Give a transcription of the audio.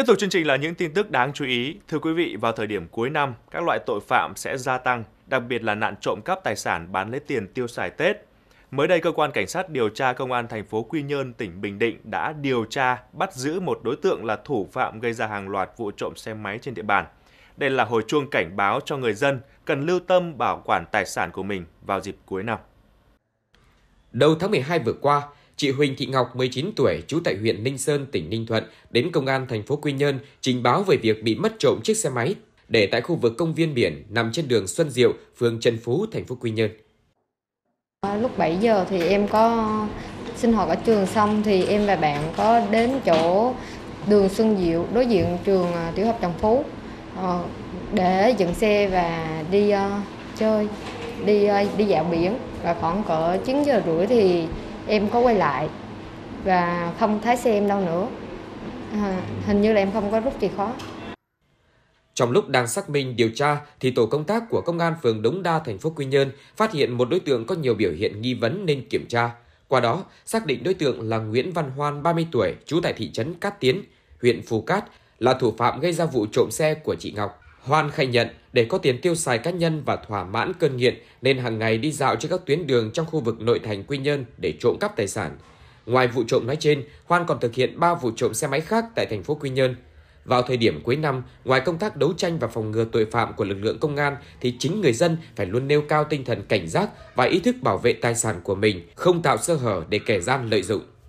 Tiếp tục chương trình là những tin tức đáng chú ý. Thưa quý vị, vào thời điểm cuối năm, các loại tội phạm sẽ gia tăng, đặc biệt là nạn trộm cắp tài sản bán lấy tiền tiêu xài Tết. Mới đây, cơ quan cảnh sát điều tra công an thành phố Quy Nhơn, tỉnh Bình Định đã điều tra, bắt giữ một đối tượng là thủ phạm gây ra hàng loạt vụ trộm xe máy trên địa bàn. Đây là hồi chuông cảnh báo cho người dân cần lưu tâm bảo quản tài sản của mình vào dịp cuối năm. Đầu tháng 12 vừa qua, Chị Huỳnh Thị Ngọc 19 tuổi, trú tại huyện Ninh Sơn, tỉnh Ninh Thuận, đến công an thành phố Quy Nhơn trình báo về việc bị mất trộm chiếc xe máy để tại khu vực công viên biển nằm trên đường Xuân Diệu, phường Trần Phú, thành phố Quy Nhơn. À, lúc 7 giờ thì em có sinh hoạt ở trường xong thì em và bạn có đến chỗ đường Xuân Diệu đối diện trường à, tiểu học Trần Phú ờ, để dựng xe và đi ờ, chơi, đi ờ, đi dạo biển và khoảng cỡ 9 giờ rưỡi thì em có quay lại và không thấy xe em đâu nữa à, hình như là em không có rút chìa khóa trong lúc đang xác minh điều tra thì tổ công tác của công an phường Đống Đa thành phố Quy Nhơn phát hiện một đối tượng có nhiều biểu hiện nghi vấn nên kiểm tra. Qua đó, xác định đối tượng là Nguyễn Văn Hoan 30 tuổi, trú tại thị trấn Cát Tiến, huyện Phù Cát là thủ phạm gây ra vụ trộm xe của chị Ngọc. Hoan khai nhận để có tiền tiêu xài cá nhân và thỏa mãn cơn nghiện nên hàng ngày đi dạo trên các tuyến đường trong khu vực nội thành Quy Nhơn để trộm cắp tài sản. Ngoài vụ trộm nói trên, Hoan còn thực hiện 3 vụ trộm xe máy khác tại thành phố Quy Nhơn. Vào thời điểm cuối năm, ngoài công tác đấu tranh và phòng ngừa tội phạm của lực lượng công an thì chính người dân phải luôn nêu cao tinh thần cảnh giác và ý thức bảo vệ tài sản của mình, không tạo sơ hở để kẻ gian lợi dụng.